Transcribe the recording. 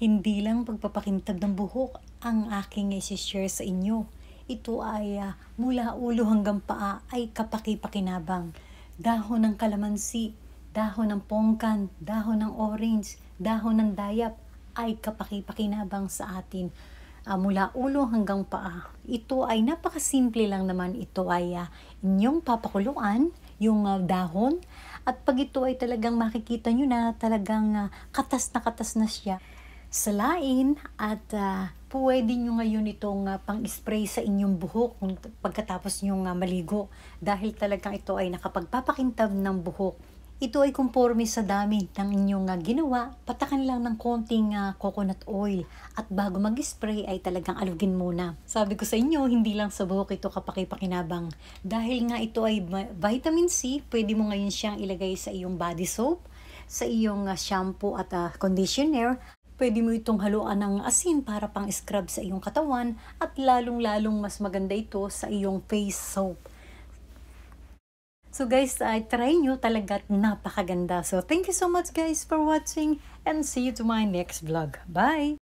Hindi lang pagpapakintab ng buhok ang aking isi-share sa inyo. Ito ay uh, mula ulo hanggang paa ay kapaki-pakinabang. Dahon ng kalamansi, dahon ng pongkan, dahon ng orange, dahon ng dayap ay kapaki-pakinabang sa atin. Uh, mula ulo hanggang paa. Ito ay napakasimple lang naman. Ito ay uh, inyong papakuluan, yung uh, dahon. At pag ito ay talagang makikita nyo na talagang uh, katas na katas na siya, salain at uh, pwede nyo ngayon itong uh, pang-spray sa inyong buhok pagkatapos nyo uh, maligo dahil talagang ito ay nakapagpapakintab ng buhok. Ito ay kumporme sa dami ng inyong uh, ginawa, patakan lang ng konting uh, coconut oil at bago mag-spray ay talagang alugin muna. Sabi ko sa inyo, hindi lang sa buhok ito kapakipakinabang. Dahil nga ito ay vitamin C, pwede mo ngayon siyang ilagay sa iyong body soap, sa iyong uh, shampoo at uh, conditioner Pwede mo itong haluan ng asin para pang scrub sa iyong katawan at lalong-lalong mas maganda ito sa iyong face soap. So guys, I uh, try nyo talaga napakaganda. So thank you so much guys for watching and see you to my next vlog. Bye!